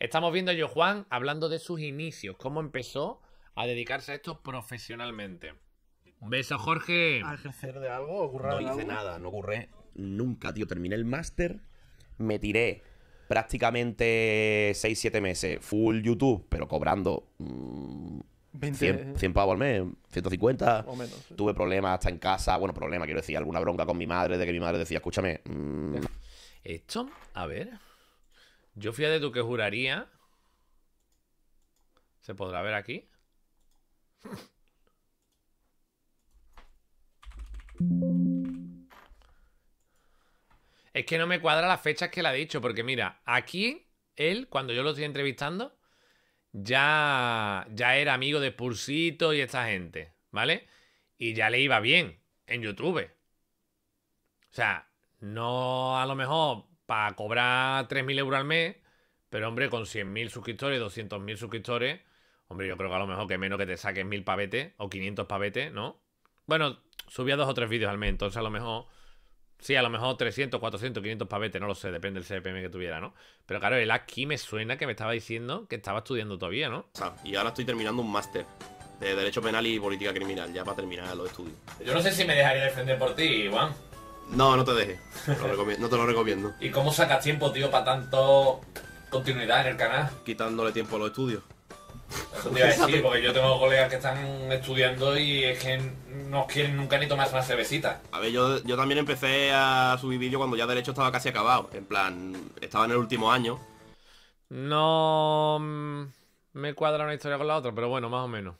Estamos viendo a Juan, hablando de sus inicios, cómo empezó a dedicarse a esto profesionalmente. Un beso, Jorge. ¿A ejercer de algo? no hice nada, no ocurre nunca, tío. Terminé el máster, me tiré prácticamente 6-7 meses full YouTube, pero cobrando 100, mm, pavos al mes, 150. Tuve problemas hasta en casa. Bueno, problema, quiero decir, alguna bronca con mi madre, de que mi madre decía, escúchame. Mm". Esto, a ver. Yo de tú que juraría. ¿Se podrá ver aquí? Es que no me cuadra las fechas que le ha dicho, porque mira, aquí él, cuando yo lo estoy entrevistando, ya, ya era amigo de Pursito y esta gente, ¿vale? Y ya le iba bien en YouTube. O sea, no a lo mejor para cobrar 3.000 euros al mes, pero hombre, con 100.000 suscriptores, 200.000 suscriptores, hombre, yo creo que a lo mejor que menos que te saques 1.000 pavetes o 500 pavetes, ¿no? Bueno, subía dos o tres vídeos al mes, entonces a lo mejor... Sí, a lo mejor 300, 400, 500 pavetes, no lo sé, depende del CPM que tuviera, ¿no? Pero claro, el aquí me suena que me estaba diciendo que estaba estudiando todavía, ¿no? Y ahora estoy terminando un máster de Derecho Penal y Política Criminal, ya para terminar los estudios. Yo no sé si me dejaría defender por ti, Juan. No, no te dejes. no te lo recomiendo. ¿Y cómo sacas tiempo, tío, para tanto continuidad en el canal? Quitándole tiempo a los estudios. Eso porque yo tengo colegas que están estudiando y es que no quieren nunca ni tomarse una cervecita. A ver, yo, también empecé a subir vídeo cuando ya derecho estaba casi acabado. En plan, estaba en el último año. No mm, me cuadra una historia con la otra, pero bueno, más o menos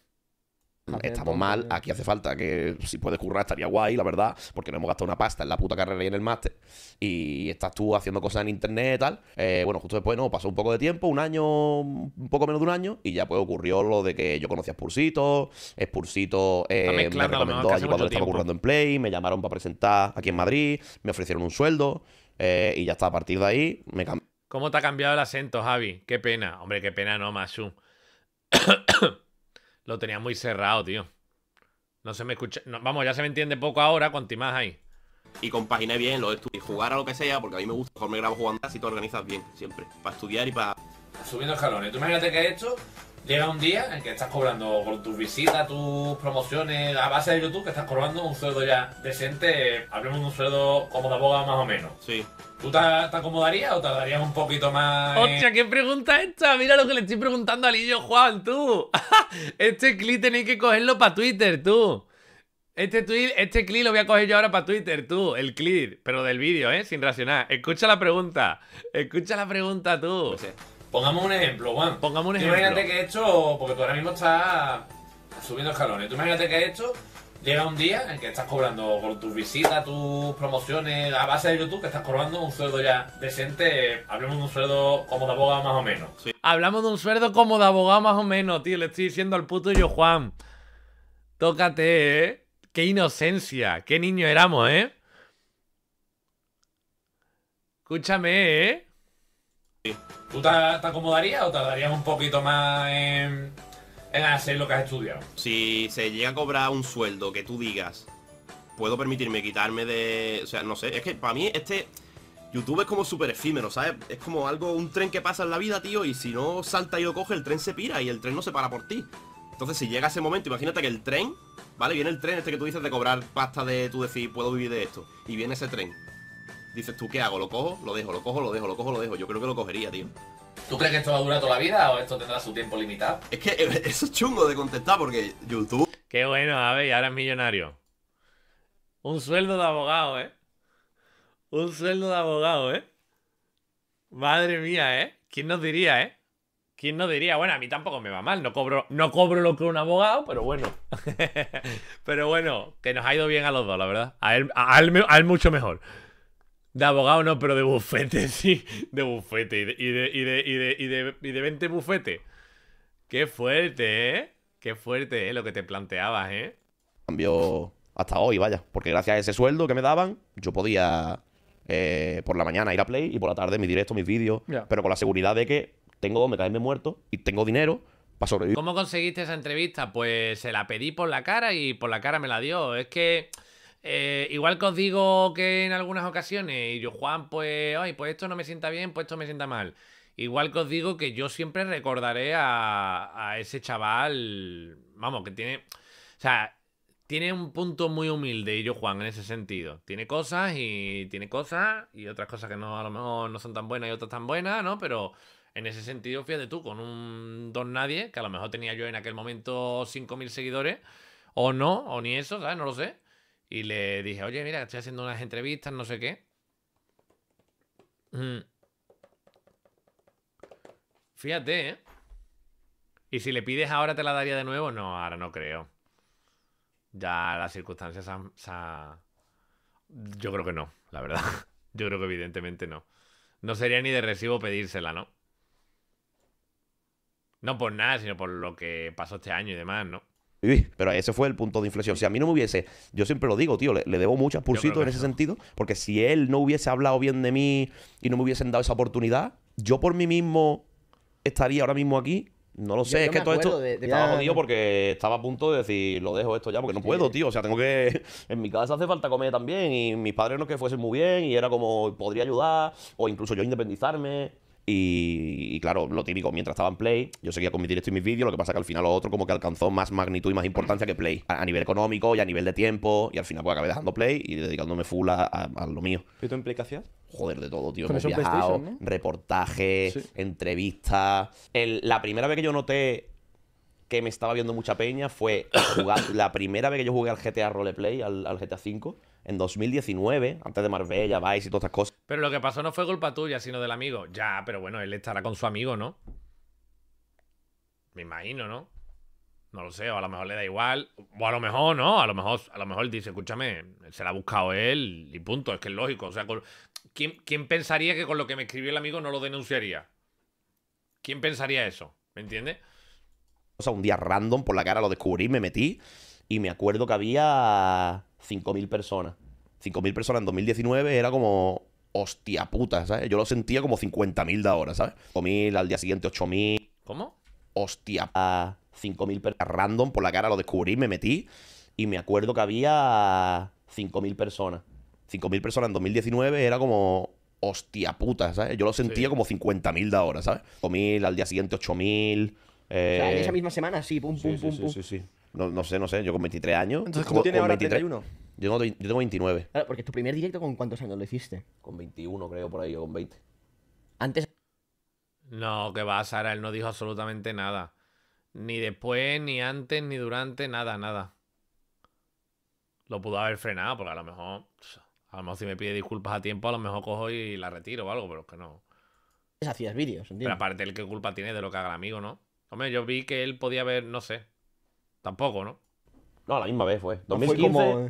estamos mal, aquí hace falta que si puedes currar estaría guay, la verdad, porque no hemos gastado una pasta en la puta carrera y en el máster, y estás tú haciendo cosas en internet y tal. Eh, bueno, justo después, no, pasó un poco de tiempo, un año, un poco menos de un año, y ya pues ocurrió lo de que yo conocí a Spursito, Spursito eh, me recomendó allí cuando estaba currando en Play, me llamaron para presentar aquí en Madrid, me ofrecieron un sueldo, eh, y ya está, a partir de ahí me cambié. ¿Cómo te ha cambiado el acento, Javi? Qué pena. Hombre, qué pena, no, Masu. Lo tenía muy cerrado, tío. No se me escucha. vamos, ya se me entiende poco ahora, cuanti más hay. Y compaginé bien lo de Y jugar a lo que sea, porque a mí me gusta. Mejor me grabo jugando así te organizas bien, siempre. Para estudiar y para. Subiendo escalones. ¿eh? Tú imagínate que hecho Llega un día en que estás cobrando con tus visitas, tus promociones a base de YouTube, que estás cobrando un sueldo ya decente, hablemos de un sueldo como de abogado más o menos. Sí. ¿Tú te, acomodarías o te un poquito más? ¡Hostia, qué pregunta esta! Mira lo que le estoy preguntando al Lillo Juan, tú. este clip tenéis que cogerlo para Twitter, tú. Este, tweet, este clip lo voy a coger yo ahora para Twitter, tú, el clip, pero del vídeo, ¿eh? Sin racionar. Escucha la pregunta, escucha la pregunta tú. Pues Pongamos un ejemplo, Juan. Pongamos un ejemplo. Tú imagínate que hecho, porque tú ahora mismo estás subiendo escalones. Tú imagínate que hecho, llega un día en que estás cobrando con tus visitas, tus promociones, a base de YouTube, que estás cobrando un sueldo ya decente. Hablemos de un sueldo como de abogado más o menos. Hablamos de un sueldo como de abogado más o menos, tío. Le estoy diciendo al puto yo, Juan. Tócate, ¿eh? Qué inocencia, qué niño éramos, ¿eh? Escúchame, ¿eh? ¿Tú te, acomodarías o darías un poquito más en, hacer lo que has estudiado? Si se llega a cobrar un sueldo que tú digas, puedo permitirme quitarme de... O sea, no sé, es que para mí este... YouTube es como súper efímero, ¿sabes? Es como algo, un tren que pasa en la vida, tío, y si no salta y lo coge, el tren se pira y el tren no se para por ti. Entonces, si llega ese momento, imagínate que el tren, ¿vale? Viene el tren este que tú dices de cobrar pasta de tú decir, puedo vivir de esto. Y viene ese tren dices tú, ¿qué hago? ¿Lo cojo? Lo dejo, lo cojo, lo dejo, lo cojo, lo dejo. Yo creo que lo cogería, tío. ¿Tú crees que esto va a durar toda la vida o esto tendrá su tiempo limitado? Es que eh, eso es chungo de contestar porque YouTube. Qué bueno, a ver, y ahora es millonario. Un sueldo de abogado, ¿eh? Un sueldo de abogado, ¿eh? Madre mía, ¿eh? ¿Quién nos diría, eh? ¿Quién nos diría? Bueno, a mí tampoco me va mal, no cobro, no cobro lo que un abogado, pero bueno. pero bueno, que nos ha ido bien a los dos, la verdad. a él mucho mejor. De abogado no, pero de bufete, sí. De bufete. Y de, y 20 bufete. Qué fuerte, ¿eh? Qué fuerte, ¿eh? Lo que te planteabas, ¿eh? Cambio hasta hoy, vaya. Porque gracias a ese sueldo que me daban, yo podía eh, por la mañana ir a Play y por la tarde mis directo, mis vídeos. Pero con la seguridad de que tengo donde caerme muerto y tengo dinero para sobrevivir. ¿Cómo conseguiste esa entrevista? Pues se la pedí por la cara y por la cara me la dio. Es que... Eh, igual que os digo que en algunas ocasiones, y yo, Juan, pues, ay, pues esto no me sienta bien, pues esto me sienta mal. Igual que os digo que yo siempre recordaré a, ese chaval, vamos, que tiene, o sea, tiene un punto muy humilde, y yo, Juan, en ese sentido. Tiene cosas y tiene cosas, y otras cosas que no, a lo mejor no son tan buenas y otras tan buenas, ¿no? Pero en ese sentido, fíjate tú, con un don nadie, que a lo mejor tenía yo en aquel momento 5.000 seguidores, o no, o ni eso, ¿sabes? No lo sé. Y le dije, oye, mira, estoy haciendo unas entrevistas, no sé qué. Mm. Fíjate, ¿eh? Y si le pides ahora te la daría de nuevo, no, ahora no creo. Ya las circunstancias han, Yo creo que no, la verdad. Yo creo que evidentemente no. No sería ni de recibo pedírsela, ¿no? No por nada, sino por lo que pasó este año y demás, ¿no? pero ese fue el punto de inflexión. Si a mí no me hubiese, yo siempre lo digo, tío, le, debo muchas pulsitos en ese sentido, porque si él no hubiese hablado bien de mí y no me hubiesen dado esa oportunidad, yo por mí mismo estaría ahora mismo aquí. No lo sé, es que todo esto estaba jodido porque estaba a punto de decir, lo dejo esto ya, porque no puedo, tío. O sea, tengo que. En mi casa hace falta comer también, y mis padres no que fuesen muy bien, y era como, podría ayudar, o incluso yo independizarme. Y, claro, lo típico, mientras estaba en Play, yo seguía con mis directos y mis vídeos, lo que pasa que al final lo otro como que alcanzó más magnitud y más importancia que Play, a, nivel económico y a nivel de tiempo, y al final pues acabé dejando Play y dedicándome full a, lo mío. ¿Y tú en Play qué hacías? Joder, de todo, tío. Me viajado, reportajes, entrevistas. la primera vez que yo noté que me estaba viendo mucha peña fue la primera vez que yo jugué al GTA Roleplay, al, al GTA V en 2019, antes de Marbella, Vice y todas estas cosas. Pero lo que pasó no fue culpa tuya, sino del amigo. Ya, pero bueno, él estará con su amigo, ¿no? Me imagino, ¿no? No lo sé, o a lo mejor le da igual. O a lo mejor no, a lo mejor, a lo mejor dice, escúchame, se la ha buscado él y punto, es que es lógico. O sea, ¿Quién, ¿quién, pensaría que con lo que me escribió el amigo no lo denunciaría? ¿Quién pensaría eso? ¿Me entiendes? O sea, un día random por la cara lo descubrí, me metí y me acuerdo que había 5.000 personas. 5.000 personas en 2019 era como hostia puta, ¿sabes? Yo lo sentía como 50.000 de ahora, ¿sabes? 5.000, al día siguiente 8.000. ¿Cómo? Hostia, 5.000 personas. Random, por la cara lo descubrí, me metí y me acuerdo que había 5.000 personas. 5.000 personas en 2019 era como hostia puta, ¿sabes? Yo lo sentía como 50.000 de ahora, ¿sabes? 5.000, al día siguiente 8.000. en eh, esa misma semana, sí, pum, pum, pum, pum. sí, sí. No, sé, no sé, yo con 23 años. Entonces, ¿cómo tienes ahora Yo tengo, 29. Claro, porque tu primer directo, ¿con cuántos años lo hiciste? Con 21, creo, por ahí, o con 20. Antes. No, que va, Sara, él no dijo absolutamente nada. Ni después, ni antes, ni durante, nada, nada. Lo pudo haber frenado, porque a lo mejor. A lo mejor si me pide disculpas a tiempo, a lo mejor cojo y la retiro o algo, pero es que no. es Hacías vídeos, ¿entiendes? Pero aparte, él qué culpa tiene de lo que haga el amigo, ¿no? Hombre, yo vi que él podía haber, no sé, Tampoco, ¿no? No, la misma vez fue. Eh.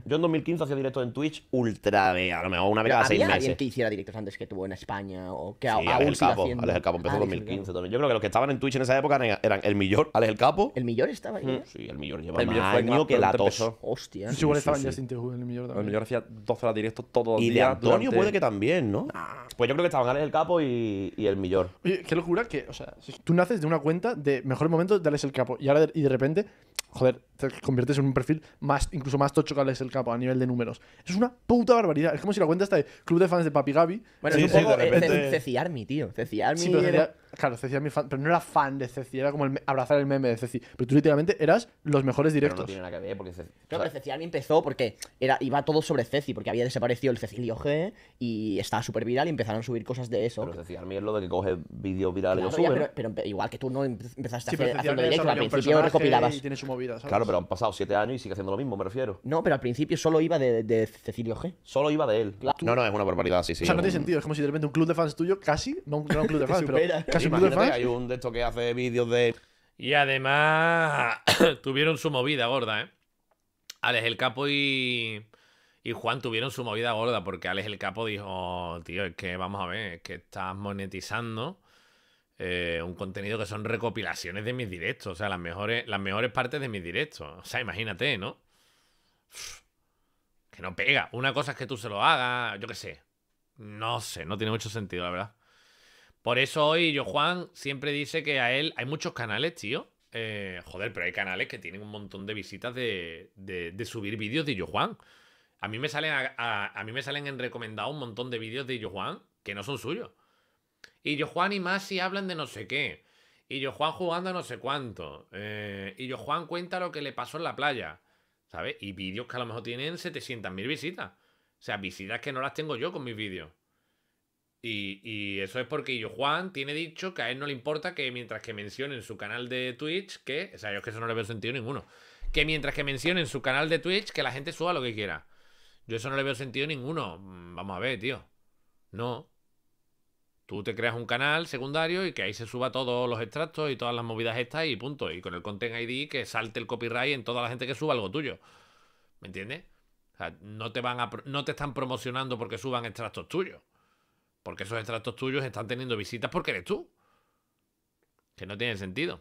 Yo en 2015 hacía directos en Twitch ultra de, a lo mejor una vez cada seis meses. alguien que hiciera directos antes que tuvo en España o que sí, el Capo, Alex el Capo empezó en 2015 Yo creo que los que estaban en Twitch en esa época eran, el Millor, Alex el Capo. ¿El Millor estaba ahí? Mm, sí, el Millor llevaba el más El que la tos. Hostia. Sí, estaban ya sin Tejú el Millor El Millor hacía 12 horas directos todos los días. Y de Antonio puede que también, ¿no? Ah. Pues yo creo que estaban Alex el Capo y, y el Millor. qué locura que, o sea, tú naces de una cuenta de mejores momentos de Alex el Capo y ahora y de repente, joder, conviertes en un perfil más, incluso más tocho que es el Capo a nivel de números. es una puta barbaridad. Es como si la cuenta está de Club de Fans de Papi Gaby. Bueno, sí, es un poco Ceci Army, tío. Ceci Army. Claro, Ceci Army fan, pero no era fan de Ceci, era como el abrazar el meme de Ceci. Pero tú literalmente eras los mejores directos. Pero no tiene nada que ver porque Ceci. pero Ceci Army empezó porque era, iba todo sobre Ceci, porque había desaparecido el Cecilio G y estaba súper viral y empezaron a subir cosas de eso. Pero Ceci Army es lo de que coge vídeos virales pero, igual que tú no empezaste a hacer, haciendo directo, al principio recopilabas. Sí, tiene su movida, Claro, pero han pasado siete años y sigue haciendo lo mismo, me refiero. No, pero al principio solo iba de, de Cecilio G. Solo iba de él. No, no, es una barbaridad, sí, sí. O sea, no tiene sentido. Es como si de repente un club de fans tuyo casi, no, un club de fans, pero casi un club de fans. Hay un de estos que hace vídeos de. Y además tuvieron su movida gorda, ¿eh? Alex el Capo y, y Juan tuvieron su movida gorda porque Alex el Capo dijo, oh, tío, es que vamos a ver, es que estás monetizando eh, un contenido que son recopilaciones de mis directos, o sea, las mejores, las mejores partes de mis directos. O sea, imagínate, ¿no? que no pega. Una cosa es que tú se lo hagas, yo qué sé. No sé, no tiene mucho sentido, la verdad. Por eso hoy yo, Juan, siempre dice que a él hay muchos canales, tío. Eh, joder, pero hay canales que tienen un montón de visitas de, de, subir vídeos de Yo Juan. A mí me salen a, a, a mí me salen en recomendado un montón de vídeos de Yo Juan que no son suyos. Y yo Juan y Masi hablan de no sé qué. Y yo Juan jugando no sé cuánto. Eh, y yo Juan cuenta lo que le pasó en la playa. ¿Sabes? Y vídeos que a lo mejor tienen 700.000 visitas. O sea, visitas que no las tengo yo con mis vídeos. Y, eso es porque yo Juan tiene dicho que a él no le importa que mientras que mencionen su canal de Twitch, que. O sea, yo es que eso no le veo sentido ninguno. Que mientras que mencionen su canal de Twitch, que la gente suba lo que quiera. Yo eso no le veo sentido ninguno. Mm, vamos a ver, tío. No. Tú te creas un canal secundario y que ahí se suba todos los extractos y todas las movidas estas y punto. Y con el Content ID que salte el copyright en toda la gente que suba algo tuyo. ¿Me entiendes? no te, van a, no te están promocionando porque suban extractos tuyos. Porque esos extractos tuyos están teniendo visitas porque eres tú. Que no tiene sentido.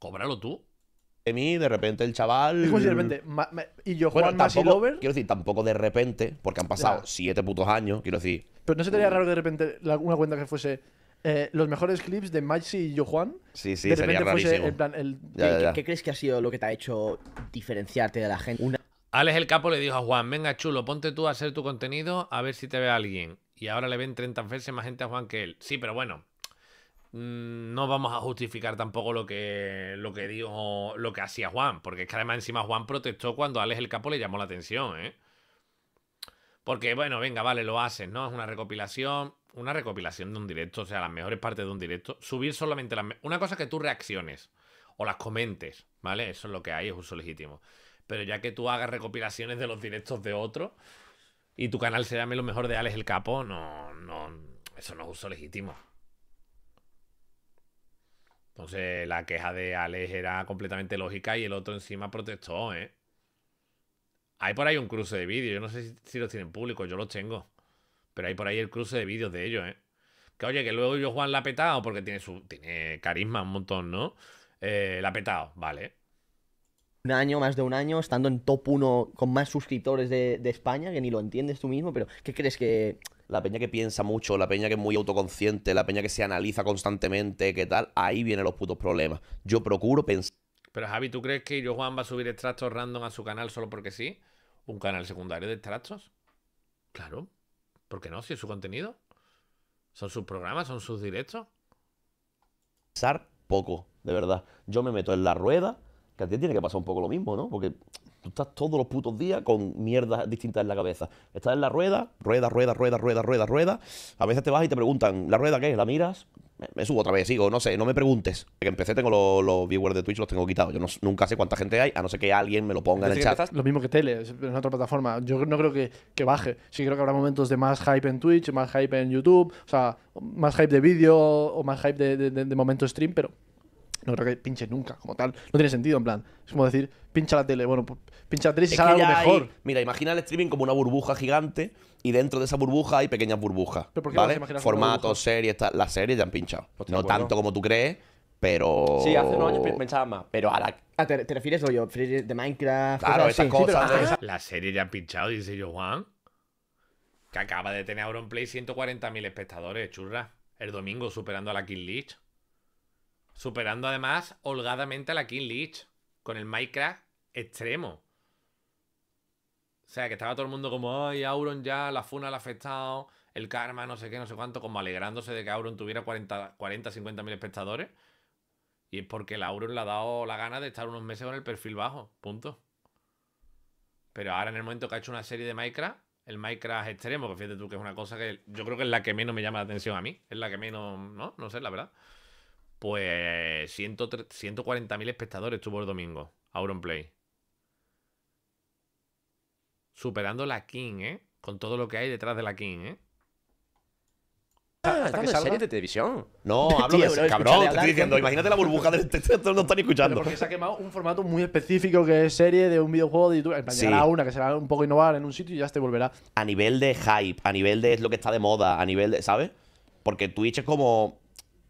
Cóbralo tú de mí, de repente el chaval. y yo, Juan, quiero decir, tampoco de repente, porque han pasado siete putos años, quiero decir. Pero no se te haría raro de repente una cuenta que fuese eh, los mejores clips de Maxi y yo Juan. Sí, sí, de plan ¿Qué, crees que ha sido lo que te ha hecho diferenciarte de la gente? Una Alex el Capo le dijo a Juan, venga chulo, ponte tú a hacer tu contenido a ver si te ve alguien. Y ahora le ven 30 veces más gente a Juan que él. Sí, pero bueno, Mm, no vamos a justificar tampoco lo que, lo que dijo, lo que hacía Juan, porque es que además encima Juan protestó cuando Alex el Capo le llamó la atención, ¿eh? Porque, bueno, venga, vale, lo haces, ¿no? Es una recopilación, una recopilación de un directo, o sea, las mejores partes de un directo. Subir solamente las... Una cosa que tú reacciones o las comentes, ¿vale? Eso es lo que hay, es uso legítimo. Pero ya que tú hagas recopilaciones de los directos de otro y tu canal se llame lo mejor de Alex el Capo, no, no, eso no es uso legítimo. Entonces la queja de Alex era completamente lógica y el otro encima protestó, ¿eh? Hay por ahí un cruce de vídeos, yo no sé si, los tienen público, yo los tengo. Pero hay por ahí el cruce de vídeos de ellos, ¿eh? Que oye, que luego yo Juan la ha petado porque tiene, su, carisma un montón, ¿no? Eh, la ha petado, vale. Un año, más de un año, estando en top 1 con más suscriptores de, de España, que ni lo entiendes tú mismo, pero ¿qué crees que...? la peña que piensa mucho, la peña que es muy autoconsciente, la peña que se analiza constantemente, qué tal, ahí vienen los putos problemas. Yo procuro pensar. Pero Javi, ¿tú crees que yo Juan va a subir extractos random a su canal solo porque sí? ¿Un canal secundario de extractos? Claro. ¿Por qué no? Si es su contenido. Son sus programas, son sus directos. Pensar poco, de verdad. Yo me meto en la rueda que a ti tiene que pasar un poco lo mismo, ¿no? Porque tú estás todos los putos días con mierdas distintas en la cabeza. Estás en la rueda, rueda, rueda, rueda, rueda, rueda, rueda. A veces te vas y te preguntan, ¿la rueda qué? es? ¿La miras? Me subo otra vez, sigo, no sé, no me preguntes. Que empecé, tengo los, los viewers de Twitch, los tengo quitados. Yo nunca sé cuánta gente hay, a no ser que alguien me lo ponga en el chat. Lo mismo que tele, en otra plataforma. Yo no creo que, que, baje. Sí creo que habrá momentos de más hype en Twitch, más hype en YouTube, o sea, más hype de vídeo o más hype de, de momento stream, pero no creo que pinche nunca, como tal. No tiene sentido, en plan. Es como decir, pincha la tele. Bueno, pues, pincha la tele algo mejor. mira, imagina el streaming como una burbuja gigante y dentro de esa burbuja hay pequeñas burbujas. ¿vale? Formatos, series, Las series ya han pinchado. no tanto como tú crees, pero. Sí, hace unos años pensaba más. Pero a la. Ah, ¿te, refieres refieres, yo? de Minecraft. Claro, esas cosas. Las series ya han pinchado, dice yo, Juan. Que acaba de tener Auronplay 140.000 espectadores, churra. El domingo superando a la King Lich. Superando además holgadamente a la King Leech. Con el Minecraft extremo. O sea, que estaba todo el mundo como, ay, Auron ya, la funa le ha afectado, el karma, no sé qué, no sé cuánto, como alegrándose de que Auron tuviera 40, 40 50 mil espectadores. Y es porque el Auron le ha dado la gana de estar unos meses con el perfil bajo, punto. Pero ahora en el momento que ha hecho una serie de Minecraft, el Minecraft extremo, que fíjate tú que es una cosa que yo creo que es la que menos me llama la atención a mí, es la que menos, no, no sé, la verdad. Pues 140.000 espectadores tuvo el domingo, Auronplay. Superando la King, ¿eh? Con todo lo que hay detrás de la King, ¿eh? Ah, ¿Hasta que salga? de televisión? No, hablo de... cabrón, te estoy diciendo. Imagínate la burbuja del... Este- no están escuchando. porque se ha quemado un formato muy específico que es serie de un videojuego de YouTube. llegará una que será un poco innovar en un sitio y ya te este volverá. A nivel de hype, a nivel de lo que está de moda, a nivel de... ¿Sabes? Porque Twitch es como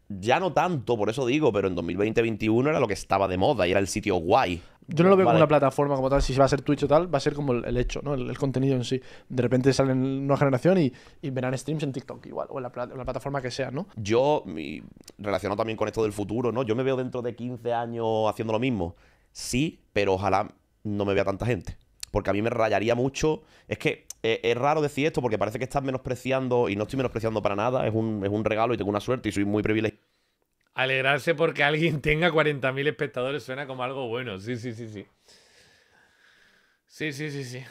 ya no tanto, por eso digo, pero en 2020-2021 era lo que estaba de moda y era el sitio guay. Yo no lo veo como una plataforma como tal, si va a ser Twitch o tal, va a ser como el, hecho, ¿no? El, contenido en sí. De repente salen una generación y, verán streams en TikTok igual, o en la, plataforma que sea, ¿no? Yo, me relacionado también con esto del futuro, ¿no? Yo me veo dentro de 15 años haciendo lo mismo. Sí, pero ojalá no me vea tanta gente. Porque a mí me rayaría mucho. Es que es raro decir esto porque parece que estás menospreciando, y no estoy menospreciando para nada, es un, regalo y tengo una suerte y soy muy privilegiado. Alegrarse porque alguien tenga 40.000 espectadores suena como algo bueno, sí, sí, sí, sí. Sí, sí, sí, sí.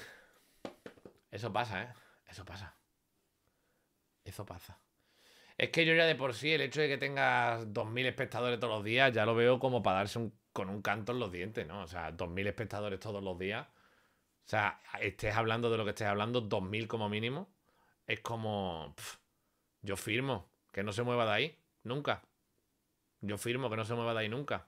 Eso pasa, ¿eh? Eso pasa. Eso pasa. Es que yo ya de por sí, el hecho de que tengas 2.000 espectadores todos los días, ya lo veo como para darse con un canto en los dientes, ¿no? O sea, 2.000 espectadores todos los días o sea, estés hablando de lo que estés hablando, 2.000 como mínimo, es como, yo firmo, que no se mueva de ahí, nunca. Yo firmo que no se mueva de ahí nunca.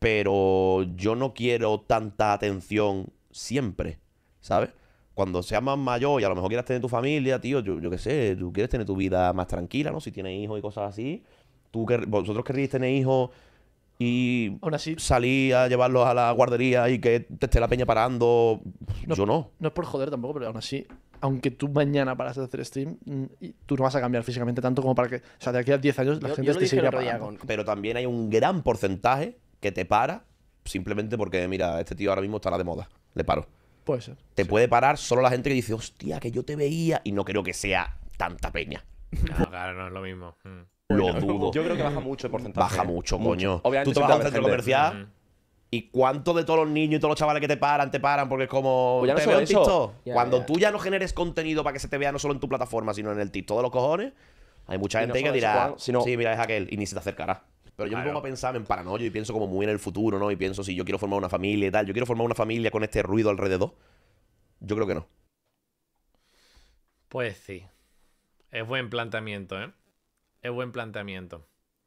Pero yo no quiero tanta atención siempre, ¿sabes? Cuando seas más mayor y a lo mejor quieras tener tu familia, tío, yo, yo qué sé, tú quieres tener tu vida más tranquila, ¿no? Si tienes hijos y cosas así. Tú, vosotros querríais tener hijos y Aún salir a llevarlos a la guardería y que te esté la peña parando. yo no. No es por joder tampoco, pero aún así, aunque tú mañana paras de hacer stream, mm, tú no vas a cambiar físicamente tanto como para que. O sea, de aquí a 10 años la gente te seguirá parando. Pero también hay un gran porcentaje que te para simplemente porque, mira, este tío ahora mismo está la de moda. Le paro. Puede ser. Te puede parar solo la gente que dice, hostia, que yo te veía y no creo que sea tanta peña. No, claro, no es lo mismo. Mm. Lo dudo. Yo creo que baja mucho el porcentaje. Baja mucho, eh. coño. Tú te vas a un centro comercial. ¿Y cuánto de todos los niños y todos los chavales que te paran, te paran? Porque es como. Pues te veo en TikTok. Cuando tú ya no generes contenido para que se te vea no solo en tu plataforma, sino en el TikTok de los cojones, hay mucha gente que dirá. Sí, mira, es aquel. Y ni se te acercará. Pero yo me pongo a pensar en paranoia y pienso como muy en el futuro, ¿no? Y pienso si yo quiero formar una familia y tal. Yo quiero formar una familia con este ruido alrededor. Yo creo que no. Pues sí. Es buen planteamiento, ¿eh? Es buen planteamiento.